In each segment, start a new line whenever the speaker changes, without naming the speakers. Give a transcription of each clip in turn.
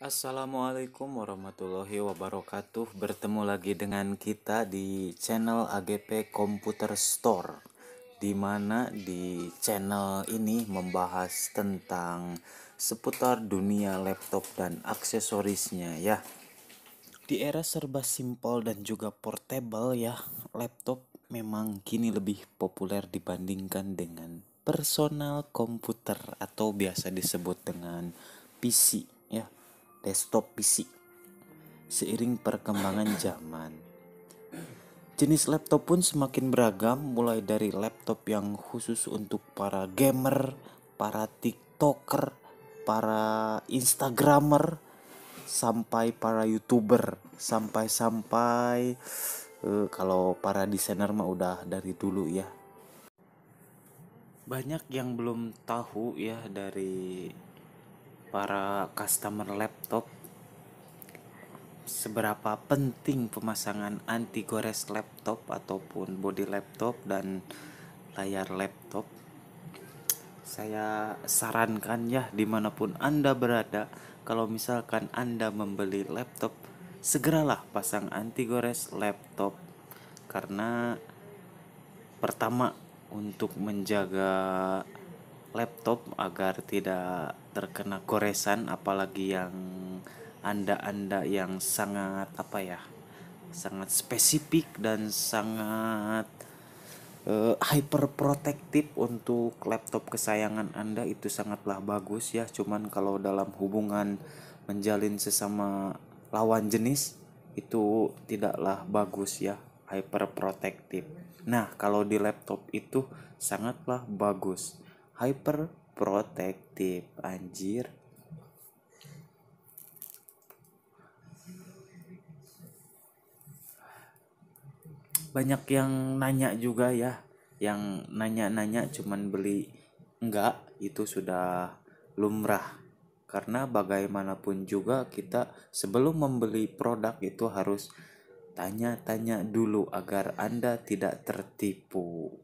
Assalamualaikum warahmatullahi wabarakatuh. Bertemu lagi dengan kita di channel AGP Computer Store. Di mana di channel ini membahas tentang seputar dunia laptop dan aksesorisnya ya. Di era serba simpel dan juga portable ya, laptop memang kini lebih populer dibandingkan dengan personal komputer atau biasa disebut dengan PC ya desktop PC. Seiring perkembangan zaman, jenis laptop pun semakin beragam mulai dari laptop yang khusus untuk para gamer, para tiktoker, para instagramer, sampai para youtuber, sampai-sampai uh, kalau para desainer mah udah dari dulu ya banyak yang belum tahu ya dari para customer laptop seberapa penting pemasangan anti gores laptop ataupun body laptop dan layar laptop saya sarankan ya dimanapun anda berada kalau misalkan anda membeli laptop segeralah pasang anti gores laptop karena pertama untuk menjaga laptop agar tidak terkena goresan apalagi yang anda-anda yang sangat apa ya sangat spesifik dan sangat uh, eh, hyperprotektif untuk laptop kesayangan Anda itu sangatlah bagus ya. Cuman kalau dalam hubungan menjalin sesama lawan jenis itu tidaklah bagus ya, hyperprotektif. Nah, kalau di laptop itu sangatlah bagus. Hyper protektif anjir banyak yang nanya juga ya yang nanya-nanya cuman beli enggak itu sudah lumrah karena bagaimanapun juga kita sebelum membeli produk itu harus tanya-tanya dulu agar Anda tidak tertipu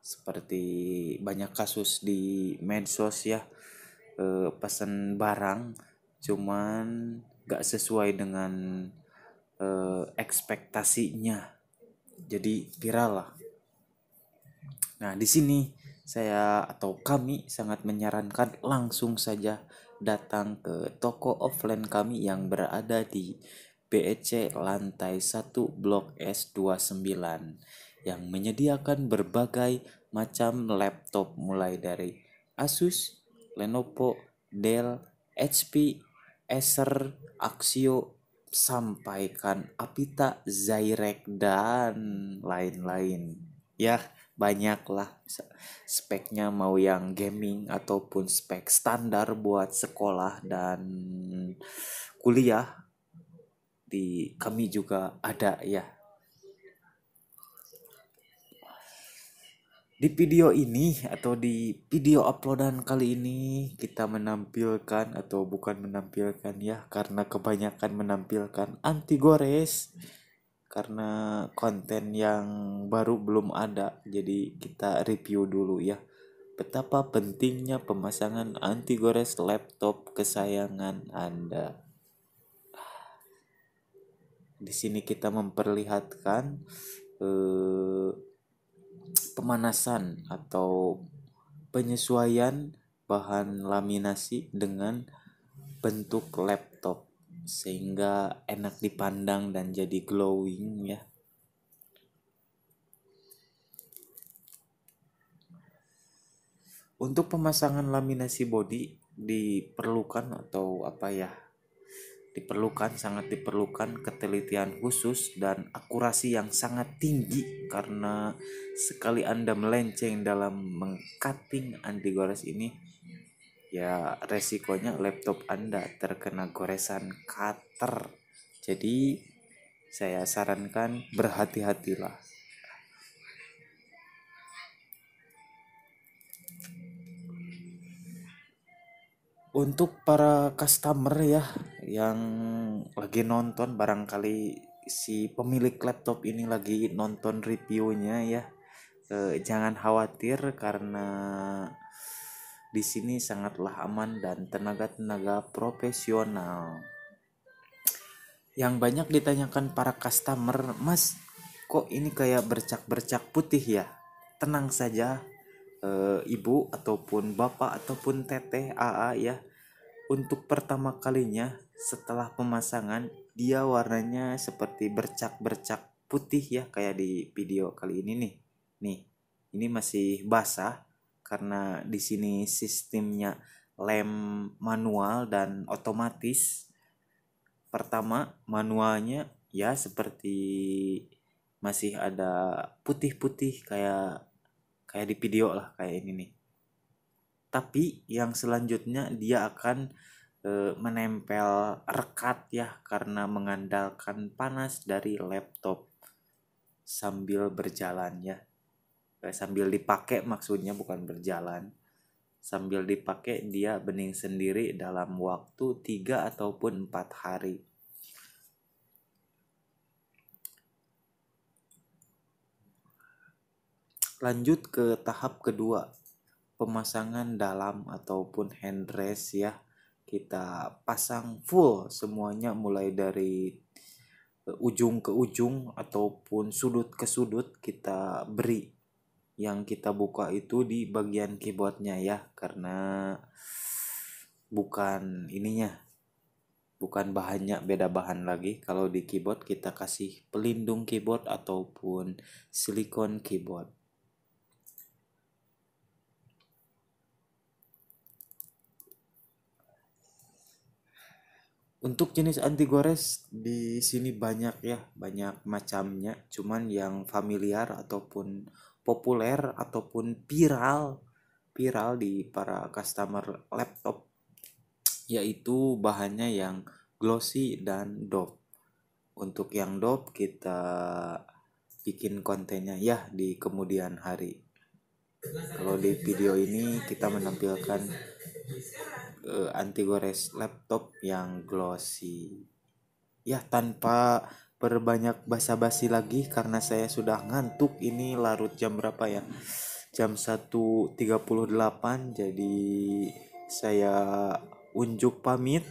seperti banyak kasus di medsos ya e, eh, pesan barang cuman gak sesuai dengan e, ekspektasinya jadi viral lah nah di sini saya atau kami sangat menyarankan langsung saja datang ke toko offline kami yang berada di BEC lantai 1 blok S29 yang menyediakan berbagai macam laptop mulai dari Asus, Lenovo, Dell, HP, Acer, Axio, sampaikan Apita, Zyrek, dan lain-lain. Ya, banyaklah speknya mau yang gaming ataupun spek standar buat sekolah dan kuliah. Di kami juga ada ya Di video ini atau di video uploadan kali ini kita menampilkan atau bukan menampilkan ya karena kebanyakan menampilkan anti gores karena konten yang baru belum ada jadi kita review dulu ya betapa pentingnya pemasangan anti gores laptop kesayangan Anda. Di sini kita memperlihatkan eh, pemanasan atau penyesuaian bahan laminasi dengan bentuk laptop sehingga enak dipandang dan jadi glowing ya. Untuk pemasangan laminasi body diperlukan atau apa ya diperlukan sangat diperlukan ketelitian khusus dan akurasi yang sangat tinggi karena sekali Anda melenceng dalam mengcutting anti gores ini ya resikonya laptop Anda terkena goresan cutter. Jadi saya sarankan berhati-hatilah. untuk para customer ya yang lagi nonton barangkali si pemilik laptop ini lagi nonton reviewnya ya e, jangan khawatir karena di sini sangatlah aman dan tenaga-tenaga profesional yang banyak ditanyakan para customer mas kok ini kayak bercak-bercak putih ya tenang saja uh, ibu ataupun bapak ataupun teteh AA ya untuk pertama kalinya setelah pemasangan dia warnanya seperti bercak-bercak putih ya kayak di video kali ini nih. Nih, ini masih basah karena di sini sistemnya lem manual dan otomatis. Pertama, manualnya ya seperti masih ada putih-putih kayak kayak di video lah kayak ini nih tapi yang selanjutnya dia akan e, menempel rekat ya karena mengandalkan panas dari laptop sambil berjalan ya e, sambil dipakai maksudnya bukan berjalan sambil dipakai dia bening sendiri dalam waktu 3 ataupun 4 hari lanjut ke tahap kedua pemasangan dalam ataupun handrest ya kita pasang full semuanya mulai dari eh, ujung ke ujung ataupun sudut ke sudut kita beri yang kita buka itu di bagian keyboardnya ya karena bukan ininya bukan bahannya beda bahan lagi kalau di keyboard kita kasih pelindung keyboard ataupun silikon keyboard untuk jenis anti gores di sini banyak ya, banyak macamnya. Cuman yang familiar ataupun populer ataupun viral, viral di para customer laptop yaitu bahannya yang glossy dan dope. Untuk yang dope kita bikin kontennya ya di kemudian hari. Kalau di video ini kita menampilkan uh, anti gores laptop yang glossy ya tanpa berbanyak basa-basi lagi karena saya sudah ngantuk ini larut jam berapa ya jam 1.38 jadi saya unjuk pamit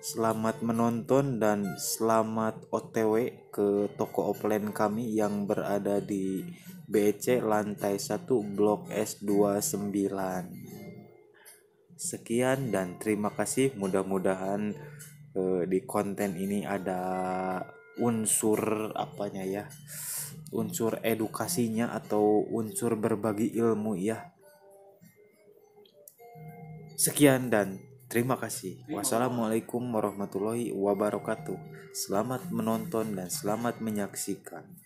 selamat menonton dan selamat OTW ke toko offline kami yang berada di BC e lantai 1 blok S29 Sekian dan terima kasih. Mudah-mudahan eh, di konten ini ada unsur apanya ya? Unsur edukasinya atau unsur berbagi ilmu ya. Sekian dan Terima kasih. Wassalamualaikum warahmatullahi wabarakatuh. Selamat menonton dan selamat menyaksikan.